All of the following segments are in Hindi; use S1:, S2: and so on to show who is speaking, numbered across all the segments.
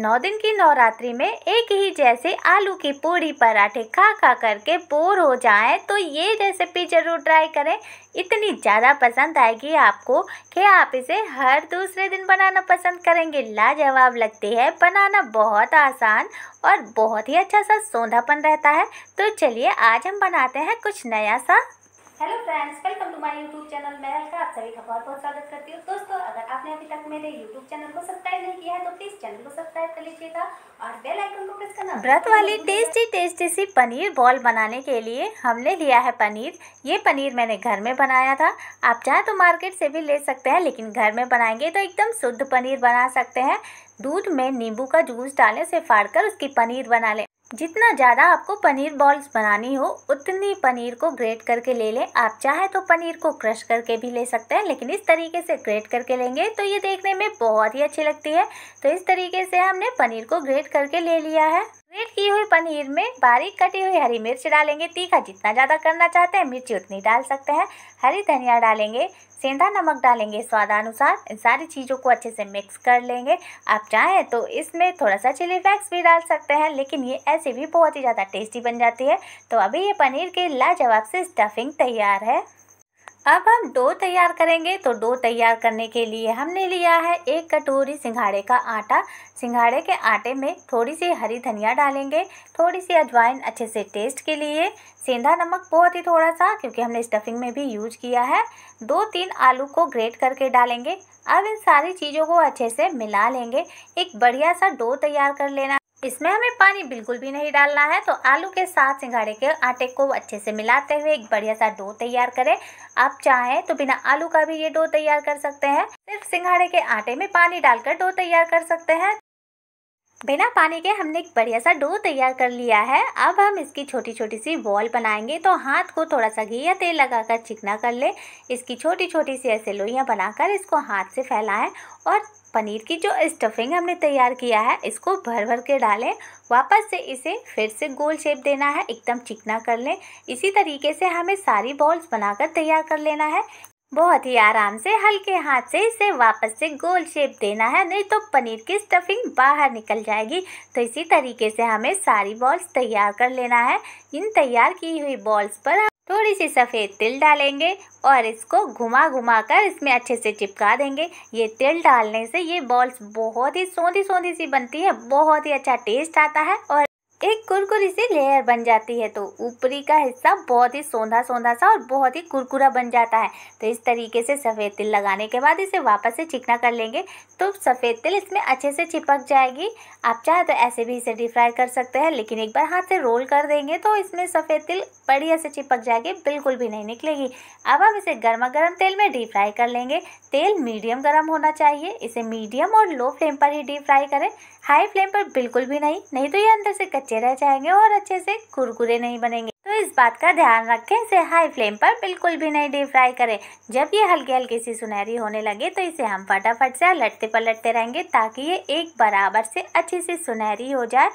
S1: नौ दिन की नवरात्रि में एक ही जैसे आलू की पूरी पराठे खा खा करके बोर हो जाएं तो ये रेसिपी ज़रूर ट्राई करें इतनी ज़्यादा पसंद आएगी आपको कि आप इसे हर दूसरे दिन बनाना पसंद करेंगे लाजवाब लगती है बनाना बहुत आसान और बहुत ही अच्छा सा सौंधापन रहता है तो चलिए आज हम बनाते हैं कुछ नया सा hello friends welcome to my YouTube channel मैं अलका आप सभी का बहुत बहुत स्वागत करती हूँ दोस्तों अगर आपने अभी तक मेरे यूट्यूब चैनल को सब्सक्राइब नहीं किया है तो प्लीज़ चैनल को सब्सक्राइब कर लीजिएगा और बेल आइकन को प्रेस करना व्रत वाली टेस्टी टेस्टी सी पनीर बॉल बनाने के लिए हमने लिया है पनीर ये पनीर मैंने घर में बनाया था आप चाहें तो मार्केट से भी ले सकते हैं लेकिन घर में बनाएंगे तो एकदम शुद्ध पनीर बना सकते हैं दूध में नींबू का जूस डालें से फाड़कर उसकी पनीर बना लें जितना ज़्यादा आपको पनीर बॉल्स बनानी हो उतनी पनीर को ग्रेट करके ले लें आप चाहे तो पनीर को क्रश करके भी ले सकते हैं लेकिन इस तरीके से ग्रेट करके लेंगे तो ये देखने में बहुत ही अच्छी लगती है तो इस तरीके से हमने पनीर को ग्रेट करके ले लिया है ग्रेट की हुई पनीर में बारीक कटी हुई हरी मिर्च डालेंगे तीखा जितना ज़्यादा करना चाहते हैं मिर्ची उतनी डाल सकते हैं हरी धनिया डालेंगे सेंधा नमक डालेंगे स्वादानुसार इन सारी चीज़ों को अच्छे से मिक्स कर लेंगे आप चाहें तो इसमें थोड़ा सा चिली फ्लेक्स भी डाल सकते हैं लेकिन ये ऐसे भी बहुत ही ज़्यादा टेस्टी बन जाती है तो अभी ये पनीर की लाजवाब से स्टफिंग तैयार है अब हम डो तैयार करेंगे तो डो तैयार करने के लिए हमने लिया है एक कटोरी सिंघाड़े का आटा सिंघाड़े के आटे में थोड़ी सी हरी धनिया डालेंगे थोड़ी सी अजवाइन अच्छे से टेस्ट के लिए सेंधा नमक बहुत ही थोड़ा सा क्योंकि हमने स्टफिंग में भी यूज किया है दो तीन आलू को ग्रेट करके डालेंगे अब इन सारी चीज़ों को अच्छे से मिला लेंगे एक बढ़िया सा डो तैयार कर लेना इसमें हमें पानी बिल्कुल भी नहीं डालना है तो आलू के साथ सिंघाड़े के आटे को अच्छे से मिलाते हुए एक बढ़िया सा डो तैयार करें आप चाहें तो बिना आलू का भी ये डो तैयार कर सकते हैं सिर्फ सिंघाड़े के आटे में पानी डालकर डो तैयार कर सकते हैं बिना पानी के हमने एक बढ़िया सा डो तैयार कर लिया है अब हम इसकी छोटी छोटी सी बॉल बनाएंगे तो हाथ को थोड़ा सा घी या तेल लगाकर चिकना कर ले इसकी छोटी छोटी सी ऐसे लोइयाँ बनाकर इसको हाथ से फैलाएं और पनीर की जो स्टफिंग हमने तैयार किया है इसको भर भर के डालें वापस से इसे फिर से गोल शेप देना है एकदम चिकना कर लें इसी तरीके से हमें सारी बॉल्स बनाकर तैयार कर लेना है बहुत ही आराम से हल्के हाथ से इसे वापस से गोल शेप देना है नहीं तो पनीर की स्टफिंग बाहर निकल जाएगी तो इसी तरीके से हमें सारी बॉल्स तैयार कर लेना है इन तैयार की हुई बॉल्स पर थोड़ी सी सफ़ेद तिल डालेंगे और इसको घुमा घुमा कर इसमें अच्छे से चिपका देंगे ये तिल डालने से ये बॉल्स बहुत ही सोंधी सोंधी सी बनती है बहुत ही अच्छा टेस्ट आता है और एक कुरकुरी से लेयर बन जाती है तो ऊपरी का हिस्सा बहुत ही सोंधा सोंधा सा और बहुत ही कुरकुरा बन जाता है तो इस तरीके से सफ़ेद तिल लगाने के बाद इसे वापस से चिकना कर लेंगे तो सफ़ेद तिल इसमें अच्छे से चिपक जाएगी आप चाहे तो ऐसे भी इसे डीप फ्राई कर सकते हैं लेकिन एक बार हाथ से रोल कर देंगे तो इसमें सफ़ेद तिल बढ़िया से चिपक जाएगी बिल्कुल भी नहीं निकलेगी अब हम इसे गर्मा गर्म तेल में डीप फ्राई कर लेंगे तेल मीडियम गर्म होना चाहिए इसे मीडियम और लो फ्लेम पर ही डीप फ्राई करें हाई फ्लेम पर बिल्कुल भी नहीं नहीं तो ये अंदर से कच्ची कच्चे रह जाएंगे और अच्छे से कुरकुरे नहीं बनेंगे तो इस बात का ध्यान रखें इसे हाई फ्लेम पर बिल्कुल भी नहीं डीप फ्राई करें जब ये हल्की हल्की सी सुनहरी होने लगे तो इसे हम फटाफट से लटते पलटते रहेंगे ताकि ये एक बराबर से अच्छी सी सुनहरी हो जाए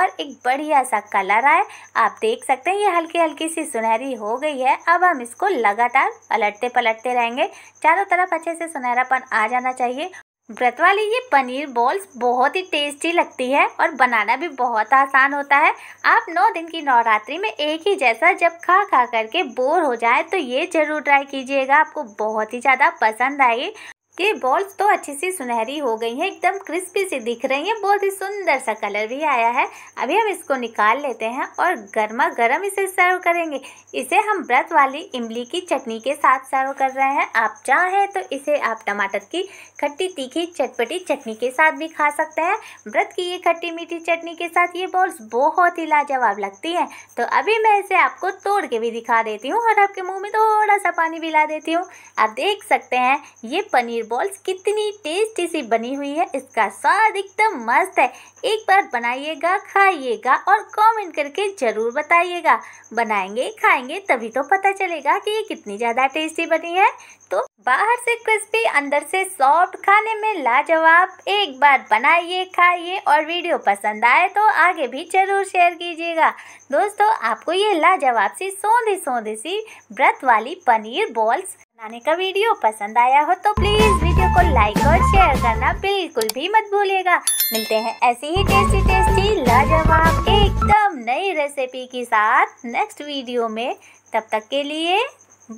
S1: और एक बढ़िया सा कलर आए आप देख सकते हैं ये हल्की हल्की सी सुनहरी हो गई है अब हम इसको लगातार पलटते पलटते रहेंगे चारों तरफ अच्छे से सुनहरापन आ जाना चाहिए व्रत वाली ये पनीर बॉल्स बहुत ही टेस्टी लगती है और बनाना भी बहुत आसान होता है आप नौ दिन की नवरात्रि में एक ही जैसा जब खा खा करके बोर हो जाए तो ये ज़रूर ट्राई कीजिएगा आपको बहुत ही ज़्यादा पसंद आएगी ये बॉल्स तो अच्छी सी सुनहरी हो गई हैं एकदम क्रिस्पी सी दिख रही हैं बहुत ही सुंदर सा कलर भी आया है अभी हम इसको निकाल लेते हैं और गर्मा गर्म इसे सर्व करेंगे इसे हम व्रत वाली इमली की चटनी के साथ सर्व कर रहे हैं आप चाहें तो इसे आप टमाटर की खट्टी तीखी चटपटी चटनी के साथ भी खा सकते हैं व्रत की ये खट्टी मीठी चटनी के साथ ये बॉल्स बहुत ही लाजवाब लगती हैं तो अभी मैं इसे आपको तोड़ के भी दिखा देती हूँ और आपके मुँह में थोड़ा सा पानी भी ला देती हूँ आप देख सकते हैं ये पनीर बॉल्स कितनी टेस्टी सी बनी हुई है इसका स्वाद एकदम मस्त है एक बार बनाइएगा खाइएगा और कमेंट करके ज़रूर बताइएगा बनाएंगे खाएंगे तभी तो पता चलेगा कि ये कितनी ज़्यादा टेस्टी बनी है तो बाहर से क्रिस्पी अंदर से सॉफ्ट खाने में लाजवाब एक बार बनाइए खाइए और वीडियो पसंद आए तो आगे भी जरूर शेयर कीजिएगा दोस्तों आपको ये लाजवाब सी सौंधी सौंधी सी व्रत वाली पनीर बॉल्स बनाने का वीडियो पसंद आया हो तो प्लीज़ वीडियो को लाइक और शेयर करना बिल्कुल भी मत भूलिएगा मिलते हैं ऐसी ही टेस्टी टेस्टी लाजवाब एकदम नई रेसिपी के साथ नेक्स्ट वीडियो में तब तक के लिए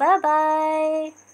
S1: बाय बाय